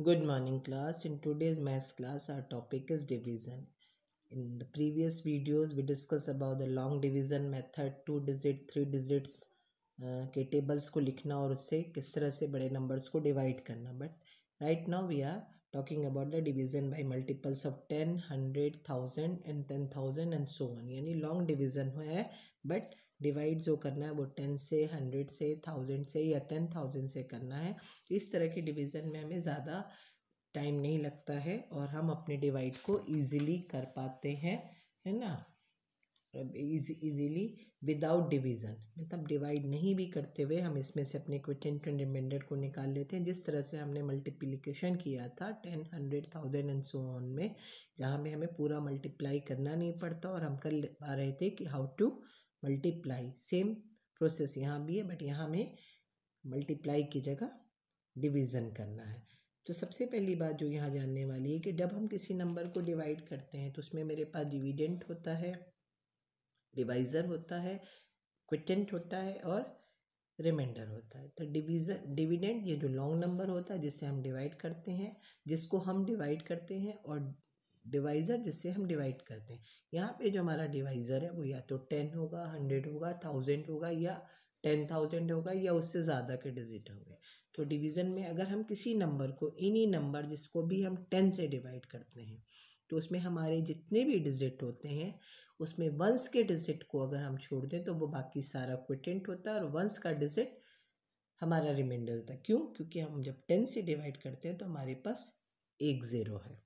Good morning class. In today's maths class our topic is division. In the previous videos we discuss about the long division method two digit three digits uh, के tables को लिखना और उससे किस तरह से बड़े numbers को divide करना but right now we are talking about the division by multiples of ten, hundred, thousand and ten thousand and so on यानी long division है but डिवाइड जो करना है वो टेन से हंड्रेड से थाउजेंड से या टेन थाउजेंड से करना है इस तरह के डिवीज़न में हमें ज़्यादा टाइम नहीं लगता है और हम अपने डिवाइड को ईजीली कर पाते हैं है ना ईजीली विदाउट डिवीज़न मतलब डिवाइड नहीं भी करते हुए हम इसमें से अपने क्विटेंट एंड रिमाइंडर को निकाल लेते हैं जिस तरह से हमने मल्टीप्लिकेशन किया था ten hundred thousand and so on में जहाँ में हमें पूरा मल्टीप्लाई करना नहीं पड़ता और हम कर पा रहे थे कि how to multiply same process यहाँ भी है बट यहाँ हमें मल्टीप्लाई की जगह डिवीज़न करना है तो सबसे पहली बात जो यहाँ जानने वाली है कि जब हम किसी नंबर को डिवाइड करते हैं तो उसमें मेरे पास डिविडेंट होता है डिवाइज़र होता है क्विटेंट होता है और रिमाइंडर होता है तो डिवीज़न डिविडेंट ये जो लॉन्ग नंबर होता है जिससे हम डिवाइड करते हैं जिसको हम डिवाइड करते हैं और डिवाइज़र जिससे हम डिवाइड करते हैं यहाँ पे जो हमारा डिवाइज़र है वो या तो टेन होगा हंड्रेड होगा थाउजेंड होगा या टेन थाउजेंड होगा या उससे ज़्यादा के डिजिट होंगे तो डिवीज़न में अगर हम किसी नंबर को इन्हीं नंबर जिसको भी हम टेन से डिवाइड करते हैं तो उसमें हमारे जितने भी डिजिट होते हैं उसमें वंस के डिजिट को अगर हम छोड़ दें तो वो बाकी सारा क्विटेंट होता है और वंस का डिजिट हमारा रिमाइंडर होता है क्यों क्योंकि हम जब टेन से डिवाइड करते हैं तो हमारे पास एक ज़ीरो है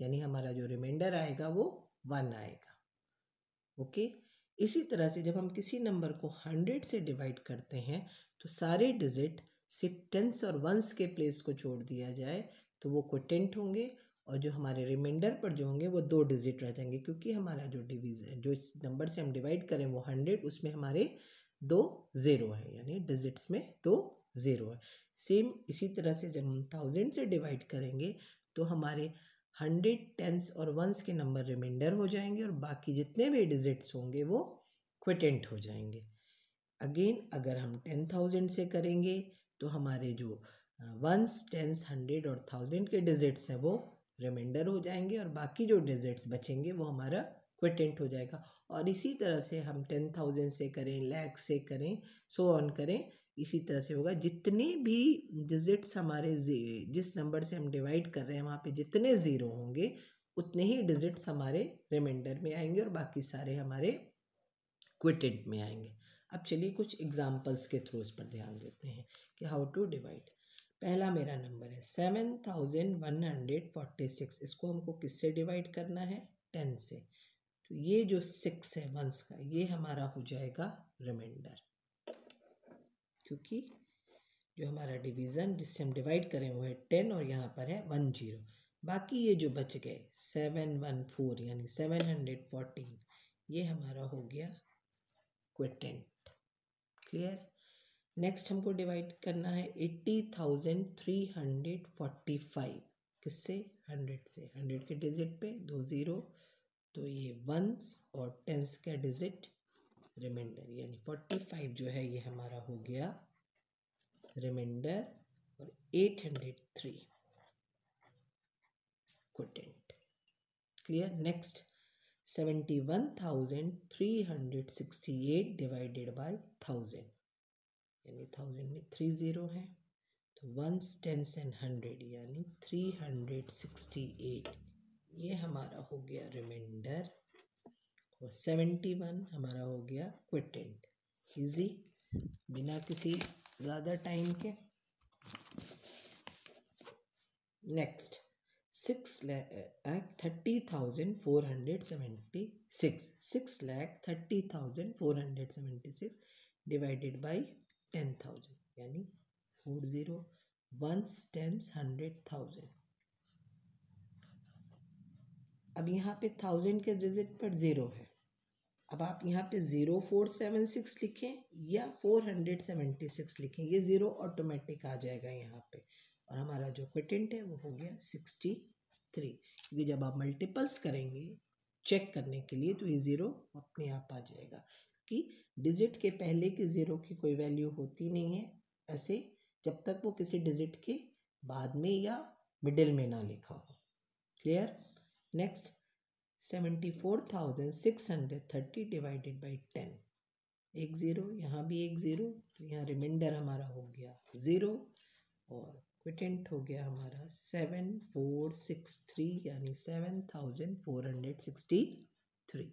यानी हमारा जो रिमाइंडर आएगा वो वन आएगा ओके इसी तरह से जब हम किसी नंबर को हंड्रेड से डिवाइड करते हैं तो सारे डिजिट सिर्फ टेंस और वंस के प्लेस को छोड़ दिया जाए तो वो कोटेंट होंगे और जो हमारे रिमाइंडर पर जो होंगे वो दो डिजिट रह जाएंगे क्योंकि हमारा जो डिवीज़न जो इस नंबर से हम डिवाइड करें वो हंड्रेड उसमें हमारे दो ज़ीरो है यानी डिजिट्स में दो ज़ीरो है सेम इसी तरह से जब हम थाउजेंड से डिवाइड करेंगे तो हमारे हंड्रेड टेंस और वंस के नंबर रिमाइंडर हो जाएंगे और बाकी जितने भी डिजिट्स होंगे वो क्विटेंट हो जाएंगे अगेन अगर हम टेन थाउजेंड से करेंगे तो हमारे जो वंस टेंस हंड्रेड और थाउजेंड के डिजिट्स हैं वो रिमाइंडर हो जाएंगे और बाकी जो डिजिट्स बचेंगे वो हमारा क्विटेंट हो जाएगा और इसी तरह से हम टेन थाउजेंड से करें लैक से करें सो ऑन करें इसी तरह से होगा जितने भी डिजिट्स हमारे जिस नंबर से हम डिवाइड कर रहे हैं वहाँ पे जितने ज़ीरो होंगे उतने ही डिजिट्स हमारे रिमाइंडर में आएंगे और बाकी सारे हमारे क्विटेंट में आएंगे अब चलिए कुछ एग्जाम्पल्स के थ्रू इस पर ध्यान देते हैं कि हाउ टू डिवाइड पहला मेरा नंबर है seven thousand one hundred forty six इसको हमको किससे डिवाइड करना है टेन से तो ये जो सिक्स है वंस का ये हमारा हो जाएगा रिमाइंडर क्योंकि जो हमारा डिवीज़न जिससे हम डिवाइड करें वो है टेन और यहाँ पर है वन जीरो बाकी ये जो बच गए सेवन वन फोर यानी सेवन हंड्रेड फोर्टीन ये हमारा हो गया क्विटेंट क्लियर नेक्स्ट हमको डिवाइड करना है eighty thousand three hundred forty five किससे हंड्रेड से हंड्रेड के डिजिट पे दो ज़ीरो तो ये वंस और टेंस का डिजिट रिमाइंडर यानी फोर्टी फाइव जो है ये हमारा हो गया रिमाइंडर और eight hundred three quotient clear next seventy one thousand three hundred sixty eight divided by thousand यानी थाउजेंड में थ्री ज़ीरो है तो वंस टेंस एंड हंड्रेड यानी थ्री हंड्रेड सिक्सटी एट ये हमारा हो गया रिमाइंडर और सेवेंटी वन हमारा हो गया क्विटेंट इजी बिना किसी ज़्यादा टाइम के next six lakh thirty thousand four hundred seventy six six lakh thirty thousand four hundred seventy six divided by ten thousand यानी four zero ones tens hundred thousand अब यहाँ पे थाउजेंड के डिजिट पर ज़ीरो है अब आप यहाँ पे ज़ीरो फोर सेवन सिक्स लिखें या फोर हंड्रेड सेवेंटी सिक्स लिखें ये ज़ीरो ऑटोमेटिक आ जाएगा यहाँ पे और हमारा जो क्विटेंट है वो हो गया सिक्सटी थ्री क्योंकि जब आप मल्टीपल्स करेंगे चेक करने के लिए तो ये ज़ीरो अपने आप आ जाएगा कि डिजिट के पहले की ज़ीरो की कोई वैल्यू होती नहीं है ऐसे जब तक वो किसी डिजिट के बाद में या मिडिल में ना लिखा हो clear next seventy four thousand six hundred thirty divided by ten एक ज़ीरो यहाँ भी एक ज़ीरो तो यहाँ रिमाइंडर हमारा हो गया ज़ीरो और क्विटेंट हो गया हमारा सेवन फोर सिक्स थ्री यानी seven thousand four hundred sixty three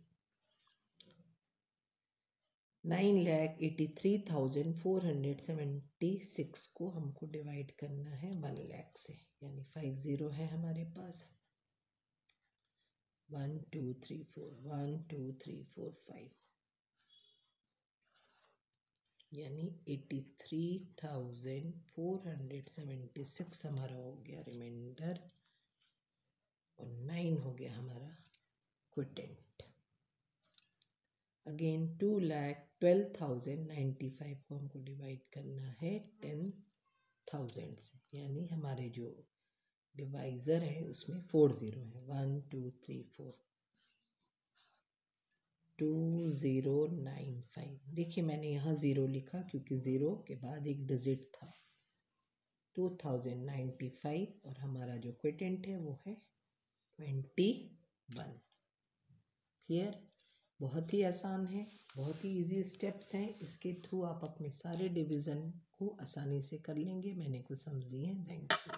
nine lakh eighty three thousand four hundred seventy six को हमको डिवाइड करना है वन लैख से यानी फाइव ज़ीरो है हमारे पास one two three four one two three four five यानी eighty three thousand four hundred seventy six हमारा हो गया रिमाइंडर और नाइन हो गया हमारा quotient again two lakh twelve thousand ninety five को हमको डिवाइड करना है टेन थाउजेंड से यानी हमारे जो डिवाइज़र है उसमें फोर ज़ीरो है one two three four two zero nine five देखिए मैंने यहाँ ज़ीरो लिखा क्योंकि ज़ीरो के बाद एक डिजिट था टू थाउजेंड नाइन्टी फाइव और हमारा जो क्विटेंट है वो है ट्वेंटी वन क्लियर बहुत ही आसान है बहुत ही इजी स्टेप्स हैं इसके थ्रू आप अपने सारे डिवीज़न को आसानी से कर लेंगे मैंने कुछ समझ दिए हैं थैंक यू